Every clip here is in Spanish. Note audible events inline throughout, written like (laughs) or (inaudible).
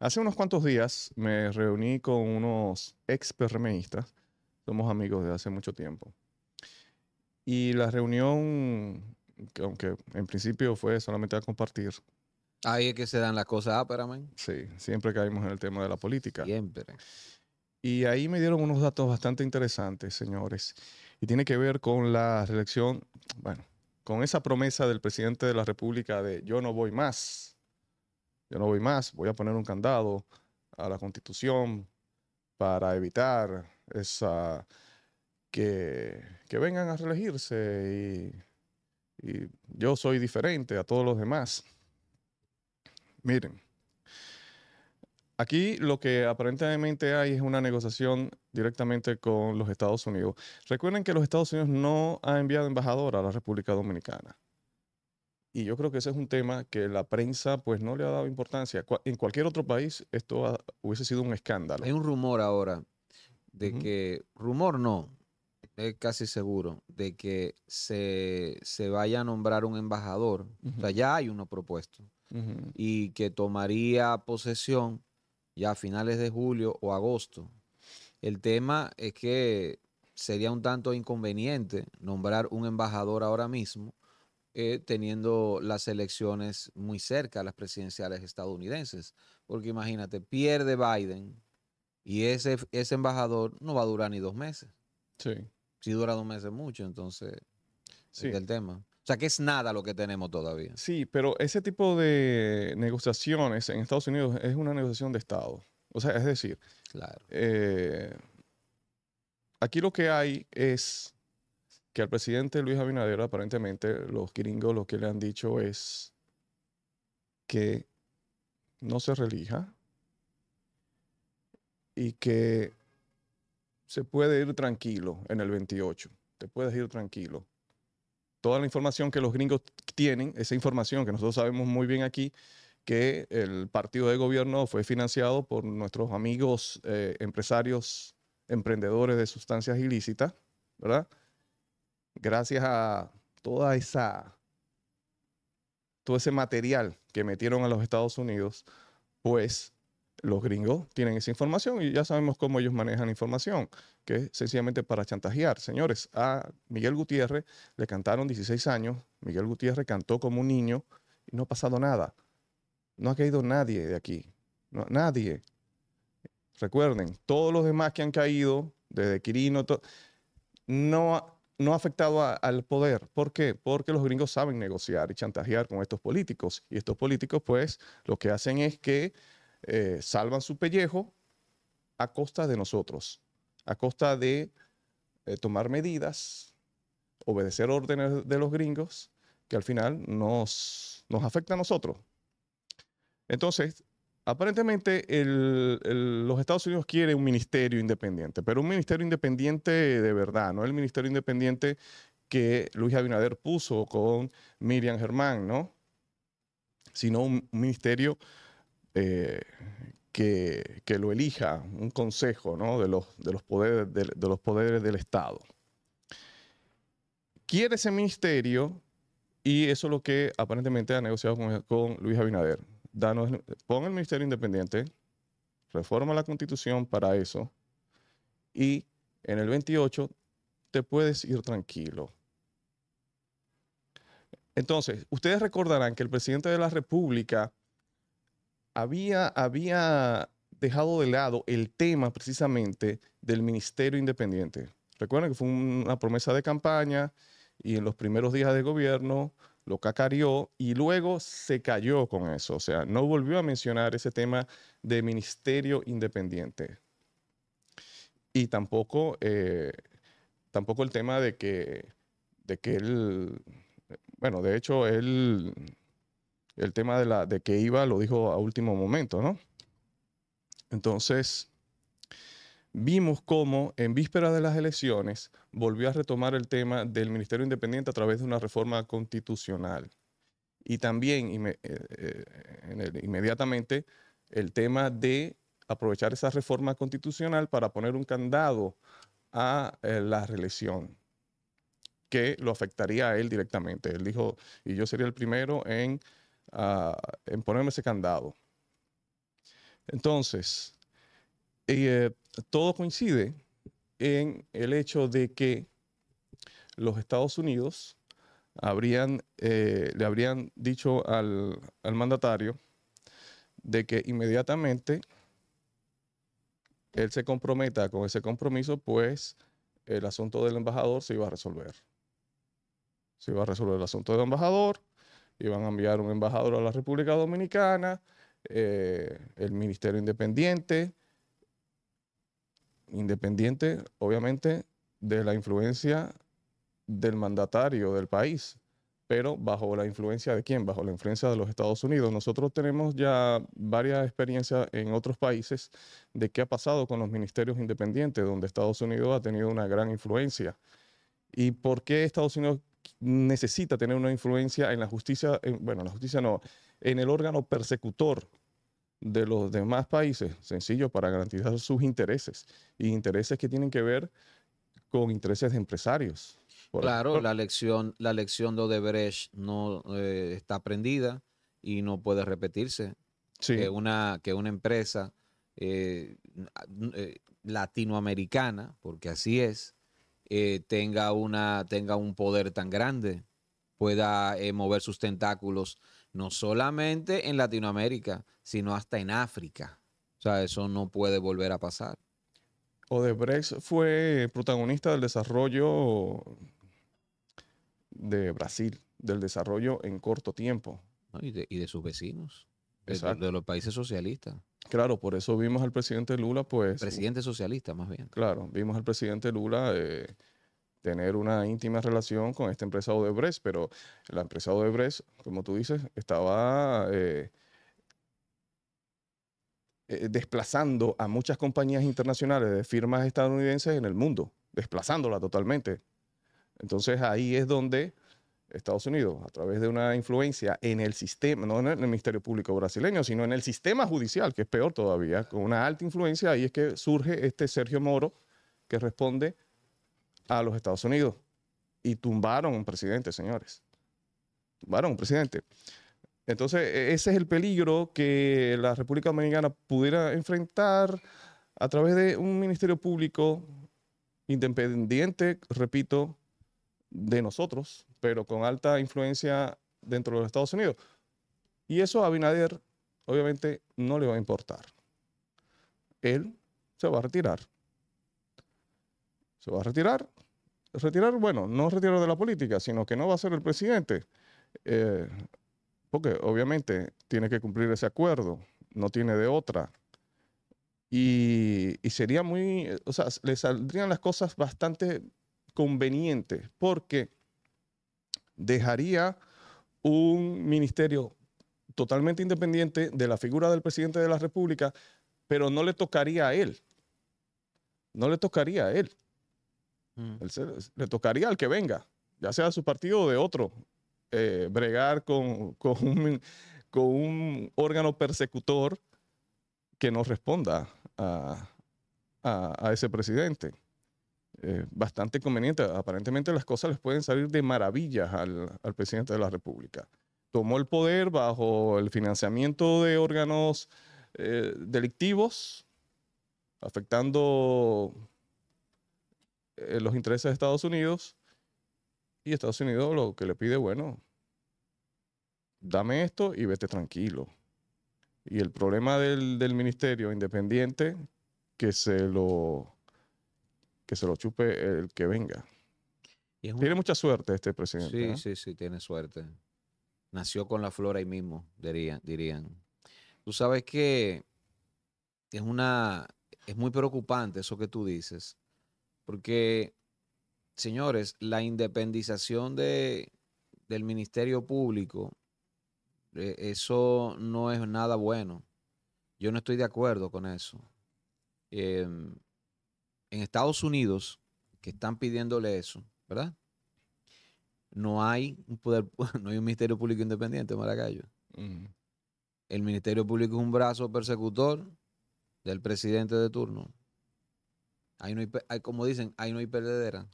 Hace unos cuantos días me reuní con unos ex PRMistas, somos amigos de hace mucho tiempo. Y la reunión, que aunque en principio fue solamente a compartir. Ahí es que se dan las cosas ah, mí Sí, siempre caímos en el tema de la política. Siempre. Y ahí me dieron unos datos bastante interesantes, señores. Y tiene que ver con la reelección, bueno, con esa promesa del presidente de la República de yo no voy más yo no voy más, voy a poner un candado a la constitución para evitar esa, que, vengan a reelegirse y, y yo soy diferente a todos los demás. Miren, aquí lo que aparentemente hay es una negociación directamente con los Estados Unidos. Recuerden que los Estados Unidos no ha enviado embajador a la República Dominicana y yo creo que ese es un tema que la prensa pues no le ha dado importancia. En cualquier otro país esto hubiese sido un escándalo. Hay un rumor ahora de que, rumor no, es casi seguro, de que se, vaya a nombrar un embajador. ya hay uno propuesto. Y que tomaría posesión ya a finales de julio o agosto. El tema es que sería un tanto inconveniente nombrar un embajador ahora mismo eh, teniendo las elecciones muy cerca a las presidenciales estadounidenses. Porque imagínate, pierde Biden y ese, ese embajador no va a durar ni dos meses. Sí. Si dura dos meses mucho, entonces el tema. O sea, que es nada lo que tenemos todavía. Sí, pero ese tipo de negociaciones en Estados Unidos es una negociación de Estado. O sea, es decir, claro. Eh, aquí lo que hay es que al presidente Luis Abinader aparentemente los gringos lo que le han dicho es que no se relija y que se puede ir tranquilo en el 28, te puedes ir tranquilo. Toda la información que los gringos tienen, esa información que nosotros sabemos muy bien aquí, que el partido de gobierno fue financiado por nuestros amigos eh, empresarios, emprendedores de sustancias ilícitas, ¿verdad? gracias a toda esa, todo ese material que metieron a los Estados Unidos, pues los gringos tienen esa información y ya sabemos cómo ellos manejan información, que es sencillamente para chantajear. Señores, a Miguel Gutiérrez le cantaron 16 años, Miguel Gutiérrez cantó como un niño y no ha pasado nada. No ha caído nadie de aquí, no, nadie. Recuerden, todos los demás que han caído, desde Quirino, no, no ha afectado al poder. ¿Por qué? Porque los gringos saben negociar y chantajear con estos políticos. Y estos políticos, pues, lo que hacen es que eh, salvan su pellejo a costa de nosotros, a costa de eh, tomar medidas, obedecer órdenes de los gringos, que al final nos, nos afecta a nosotros. Entonces, Aparentemente, los Estados Unidos quieren un ministerio independiente, pero un ministerio independiente de verdad, no el ministerio independiente que Luis Abinader puso con Miriam Germán, ¿no? Sino un, ministerio eh, que, lo elija, un consejo, De los, poderes, del Estado. Quiere ese ministerio y eso es lo que aparentemente ha negociado con Luis Abinader danos, pon el Ministerio Independiente, reforma la constitución para eso y en el 28 te puedes ir tranquilo. Entonces, ustedes recordarán que el presidente de la República había, había dejado de lado el tema precisamente del Ministerio Independiente. Recuerden que fue una promesa de campaña y en los primeros días de gobierno lo cacareó y luego se cayó con eso. O sea, no volvió a mencionar ese tema de ministerio independiente. Y tampoco, eh, tampoco el tema de que, de que él, bueno, de hecho, él, el tema de, la, de que iba lo dijo a último momento, ¿no? Entonces, vimos cómo en víspera de las elecciones volvió a retomar el tema del Ministerio Independiente a través de una reforma constitucional. Y también eh, eh, inmediatamente el tema de aprovechar esa reforma constitucional para poner un candado a eh, la reelección que lo afectaría a él directamente. Él dijo, y yo sería el primero en, ah, en ponerme ese candado. Entonces, y eh, todo coincide en el hecho de que los Estados Unidos eh, le habrían dicho al, mandatario de que inmediatamente él se comprometa con ese compromiso, pues el asunto del embajador se iba a resolver. Se iba a resolver el asunto del embajador, iban a enviar un embajador a la República Dominicana, eh, el Ministerio Independiente, independiente, obviamente, de la influencia del mandatario del país, pero bajo la influencia de quién? Bajo la influencia de los Estados Unidos. Nosotros tenemos ya varias experiencias en otros países de qué ha pasado con los ministerios independientes, donde Estados Unidos ha tenido una gran influencia. ¿Y por qué Estados Unidos necesita tener una influencia en la justicia, bueno, la justicia no, en el órgano persecutor de los demás países, sencillo, para garantizar sus intereses y intereses que tienen que ver con intereses empresarios. claro, la lección, la lección de Odebrecht no eh, está aprendida y no puede repetirse. Que, una, que una empresa eh, eh, latinoamericana, porque así es, tenga, una, tenga un poder tan grande, pueda mover sus tentáculos no solamente en Latinoamérica, sino hasta en África. O sea, eso no puede volver a pasar. Odebrecht fue protagonista del desarrollo de Brasil, del desarrollo en corto tiempo. y, de, sus vecinos, De, los países socialistas. Claro, por eso vimos al presidente Lula, pues. Presidente socialista, más bien. Claro, vimos al presidente Lula eh, tener una íntima relación con esta empresa Odebrecht, pero la empresa Odebrecht, como tú dices, estaba eh, eh, desplazando a muchas compañías internacionales de firmas estadounidenses en el mundo, desplazándola totalmente. Entonces ahí es donde Estados Unidos, a través de una influencia en el sistema, no en el Ministerio Público brasileño, sino en el sistema judicial, que es peor todavía, con una alta influencia, ahí es que surge este Sergio Moro, que responde a los Estados Unidos y tumbaron un presidente, señores. Tumbaron un presidente. Entonces, e, ese es el peligro que la República Dominicana pudiera enfrentar a través de un ministerio público independiente, repito, de nosotros, pero con alta influencia dentro de los Estados Unidos. Y eso a Binader, obviamente, no le va a importar. Él se va a retirar se va a retirar. Retirar, bueno, no retirar de la política, sino que no va a ser el presidente, eh, porque obviamente tiene que cumplir ese acuerdo, no tiene de otra. Y, y sería muy, o sea, le saldrían las cosas bastante convenientes, porque dejaría un ministerio totalmente independiente de la figura del presidente de la República, pero no le tocaría a él. No le tocaría a él le tocaría al que venga, ya sea de su partido o de otro, eh, bregar con, con, un, órgano persecutor que no responda a, ese presidente. Eh, bastante conveniente. Aparentemente las cosas les pueden salir de maravillas al, presidente de la República. Tomó el poder bajo el financiamiento de órganos eh, delictivos, afectando eh, los intereses de Estados Unidos y Estados Unidos lo que le pide, bueno, dame esto y vete tranquilo. Y el problema del, ministerio independiente, que se lo que se lo chupe el que venga. Tiene mucha suerte este presidente. Sí, ¿eh? sí, sí, tiene suerte. Nació con la flor ahí mismo, dirían. dirían. Tú sabes que es una es muy preocupante eso que tú dices, porque, señores, la independización de, del Ministerio Público, eh, eso no es nada bueno. Yo no estoy de acuerdo con eso. Em, en Estados Unidos, que están pidiéndole eso, ¿verdad? No hay un poder, (laughs) no hay un Ministerio Público independiente en El Ministerio Público es un brazo persecutor del presidente de turno. Ahí no hay, como dicen, ahí no hay perdedera.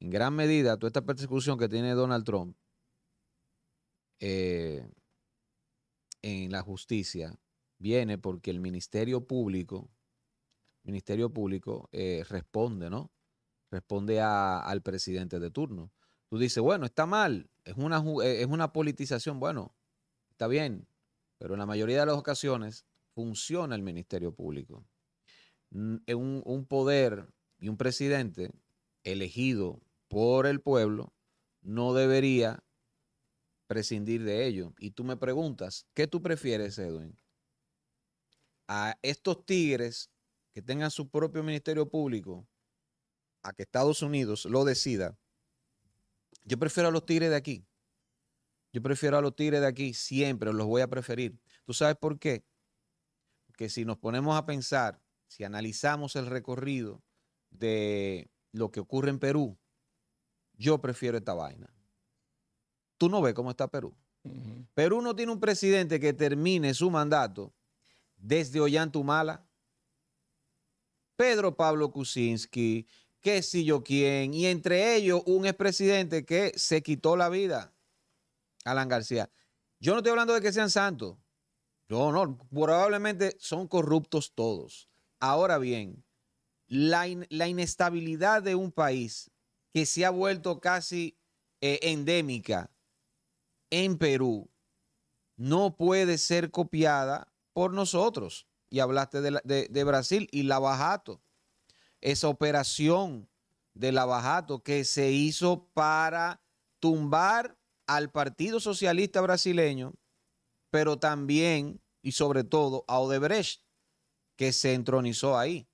En gran medida, toda esta persecución que tiene Donald Trump eh, en la justicia viene porque el Ministerio Público, Ministerio Público eh, responde, ¿no? Responde al presidente de turno. Tú dices, bueno, está mal, es una, eh, es una politización. Bueno, está bien, pero en la mayoría de las ocasiones funciona el Ministerio Público. Eh, un, poder y un presidente elegido por el pueblo no debería prescindir de ello. Y tú me preguntas, ¿qué tú prefieres, Edwin? A estos tigres que tengan su propio ministerio público, a que Estados Unidos lo decida. Yo prefiero a los tigres de aquí. Yo prefiero a los tigres de aquí, siempre los voy a preferir. ¿Tú sabes por qué? Que si nos ponemos a pensar si analizamos el recorrido de lo que ocurre en Perú, yo prefiero esta vaina. Tú no ves cómo está Perú. Perú no tiene un presidente que termine su mandato desde Ollantumala. Pedro Pablo Kuczynski, qué sé yo quién, y entre ellos un expresidente que se quitó la vida, Alan García. Yo no estoy hablando de que sean santos. No, no, probablemente son corruptos todos. Ahora bien, la, inestabilidad de un país que se ha vuelto casi eh, endémica en Perú no puede ser copiada por nosotros. Y hablaste de, Brasil y La Bajato. esa operación de La Bajato que se hizo para tumbar al Partido Socialista Brasileño, pero también y sobre todo a Odebrecht que se entronizó ahí.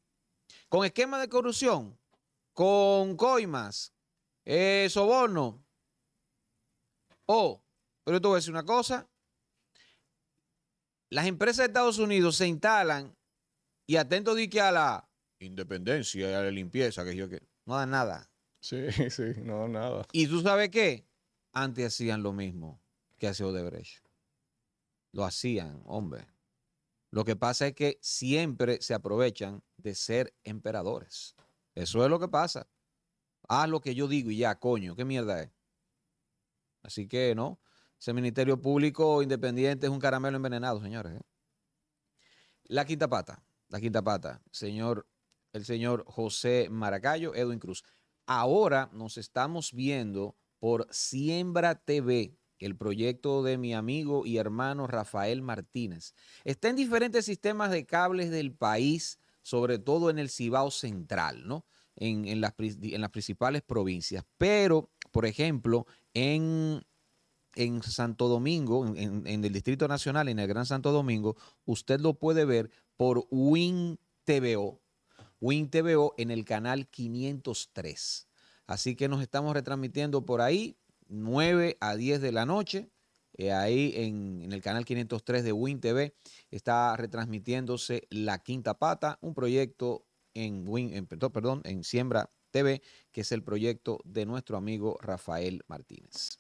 Con esquema de corrupción, con coimas, eh, soborno. Oh, pero yo te voy a decir una cosa. Las empresas de Estados Unidos se instalan y atento di que a la independencia y a la limpieza, que yo que no dan nada. Sí, (laughs) sí, no nada. Y tú sabes qué? Antes hacían lo mismo que hace Odebrecht. Lo hacían, hombre. Lo que pasa es que siempre se aprovechan de ser emperadores. Eso es lo que pasa. Haz lo que yo digo y ya, coño, qué mierda es. Así que no, ese Ministerio Público Independiente es un caramelo envenenado, señores. ¿eh? La quinta pata, la quinta pata, señor, el señor José Maracayo, Edwin Cruz. Ahora nos estamos viendo por Siembra TV el proyecto de mi amigo y hermano Rafael Martínez. Está en diferentes sistemas de cables del país, sobre todo en el Cibao Central, ¿no? En, las, principales provincias. Pero, por ejemplo, en, en Santo Domingo, en, el Distrito Nacional, en el Gran Santo Domingo, usted lo puede ver por Win TVO. Win TVO en el canal 503. Así que nos estamos retransmitiendo por ahí 9 a 10 de la noche. Eh, ahí en, el canal 503 de Win TV está retransmitiéndose La Quinta Pata, un proyecto en, Win, perdón, en Siembra TV, que es el proyecto de nuestro amigo Rafael Martínez.